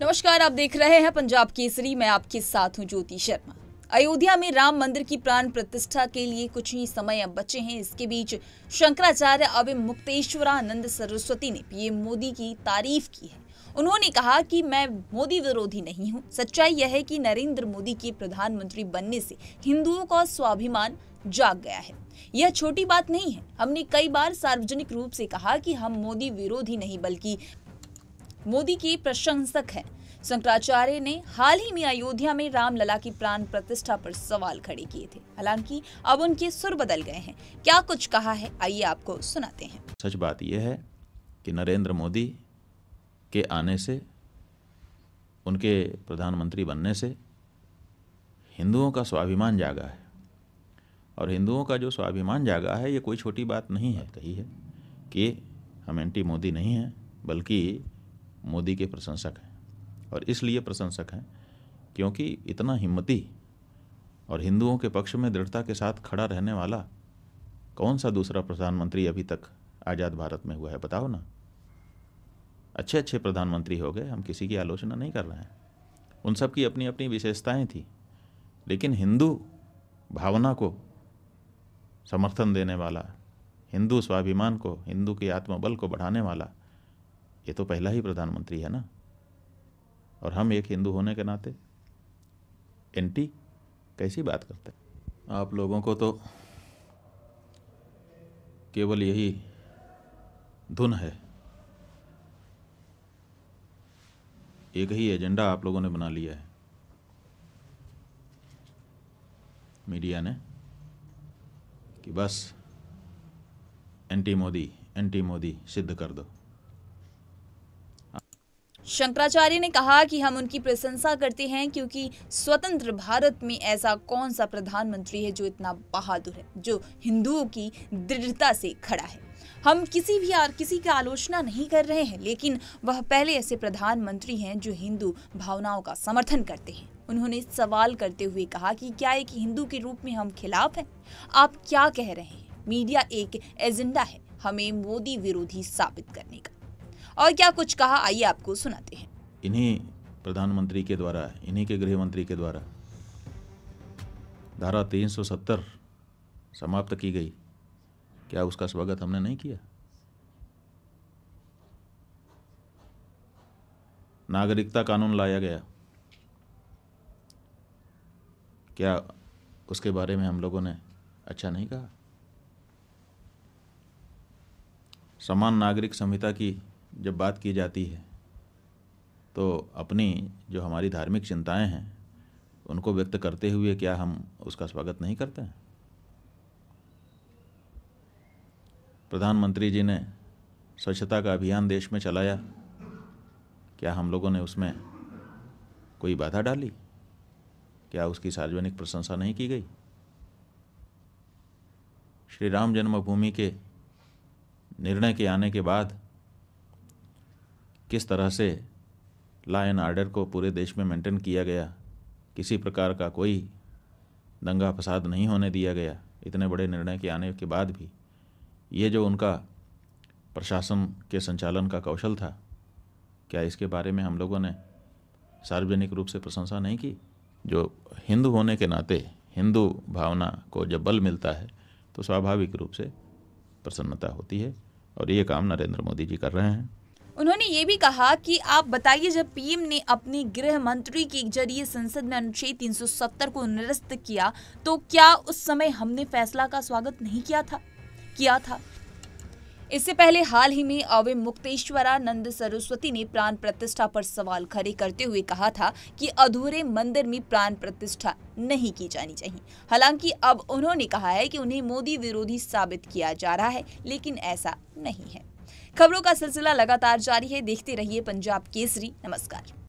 नमस्कार आप देख रहे हैं पंजाब केसरी मैं आपके साथ हूं ज्योति शर्मा अयोध्या में राम मंदिर की प्राण प्रतिष्ठा के लिए कुछ ही समय अब बचे हैं इसके बीच शंकराचार्य अब मुक्तेश्वरानंद सरस्वती ने पीएम मोदी की तारीफ की है उन्होंने कहा कि मैं मोदी विरोधी नहीं हूं सच्चाई यह है कि नरेंद्र मोदी के प्रधानमंत्री बनने से हिंदुओं का स्वाभिमान जाग गया है यह छोटी बात नहीं है हमने कई बार सार्वजनिक रूप से कहा कि हम मोदी विरोधी नहीं बल्कि मोदी के प्रशंसक हैं शंकराचार्य ने हाल ही में अयोध्या में रामलला की प्राण प्रतिष्ठा पर सवाल खड़े किए थे हालांकि अब उनके सुर बदल गए हैं क्या कुछ कहा है आइए आपको सुनाते हैं सच बात यह है कि नरेंद्र मोदी के आने से उनके प्रधानमंत्री बनने से हिंदुओं का स्वाभिमान जागा है और हिंदुओं का जो स्वाभिमान जागा है ये कोई छोटी बात नहीं है कही है कि हम एंटी मोदी नहीं हैं बल्कि मोदी के प्रशंसक हैं और इसलिए प्रशंसक हैं क्योंकि इतना हिम्मती और हिंदुओं के पक्ष में दृढ़ता के साथ खड़ा रहने वाला कौन सा दूसरा प्रधानमंत्री अभी तक आज़ाद भारत में हुआ है बताओ ना अच्छे अच्छे प्रधानमंत्री हो गए हम किसी की आलोचना नहीं कर रहे हैं उन सब की अपनी अपनी विशेषताएं थी लेकिन हिंदू भावना को समर्थन देने वाला हिंदू स्वाभिमान को हिंदू के आत्मबल को बढ़ाने वाला ये तो पहला ही प्रधानमंत्री है ना और हम एक हिंदू होने के नाते एंटी कैसी बात करते हैं आप लोगों को तो केवल यही धुन है एक ही एजेंडा आप लोगों ने बना लिया है मीडिया ने कि बस एंटी मोदी एंटी मोदी सिद्ध कर दो शंकराचार्य ने कहा कि हम उनकी प्रशंसा करते हैं क्योंकि स्वतंत्र भारत में ऐसा कौन सा प्रधानमंत्री है जो इतना बहादुर है जो हिंदुओं की दृढ़ता से खड़ा है हम किसी भी आर किसी की आलोचना नहीं कर रहे हैं लेकिन वह पहले ऐसे प्रधानमंत्री हैं जो हिंदू भावनाओं का समर्थन करते हैं उन्होंने सवाल करते हुए कहा कि क्या एक हिंदू के रूप में हम खिलाफ हैं आप क्या कह रहे हैं मीडिया एक एजेंडा है हमें मोदी विरोधी साबित करने का और क्या कुछ कहा आइए आपको सुनाते हैं इन्हीं प्रधानमंत्री के द्वारा इन्हीं के गृह मंत्री के द्वारा धारा 370 समाप्त की गई क्या उसका स्वागत हमने नहीं किया नागरिकता कानून लाया गया क्या उसके बारे में हम लोगों ने अच्छा नहीं कहा समान नागरिक संहिता की जब बात की जाती है तो अपनी जो हमारी धार्मिक चिंताएं हैं उनको व्यक्त करते हुए क्या हम उसका स्वागत नहीं करते हैं प्रधानमंत्री जी ने स्वच्छता का अभियान देश में चलाया क्या हम लोगों ने उसमें कोई बाधा डाली क्या उसकी सार्वजनिक प्रशंसा नहीं की गई श्री राम जन्मभूमि के निर्णय के आने के बाद किस तरह से लॉ एंड आर्डर को पूरे देश में मेंटेन किया गया किसी प्रकार का कोई दंगा फसाद नहीं होने दिया गया इतने बड़े निर्णय के आने के बाद भी ये जो उनका प्रशासन के संचालन का कौशल था क्या इसके बारे में हम लोगों ने सार्वजनिक रूप से प्रशंसा नहीं की जो हिंदू होने के नाते हिंदू भावना को जब बल मिलता है तो स्वाभाविक रूप से प्रसन्नता होती है और ये काम नरेंद्र मोदी जी कर रहे हैं उन्होंने ये भी कहा कि आप बताइए जब पीएम ने अपने गृह मंत्री के जरिए संसद में अनुच्छेद 370 को निरस्त किया तो क्या उस समय हमने फैसला का स्वागत नहीं किया था किया था इससे पहले हाल ही में अवे मुक्तेश्वरानंद सरस्वती ने प्राण प्रतिष्ठा पर सवाल खड़े करते हुए कहा था कि अधूरे मंदिर में प्राण प्रतिष्ठा नहीं की जानी चाहिए हालांकि अब उन्होंने कहा है कि उन्हें मोदी विरोधी साबित किया जा रहा है लेकिन ऐसा नहीं है खबरों का सिलसिला लगातार जारी है देखते रहिए पंजाब केसरी नमस्कार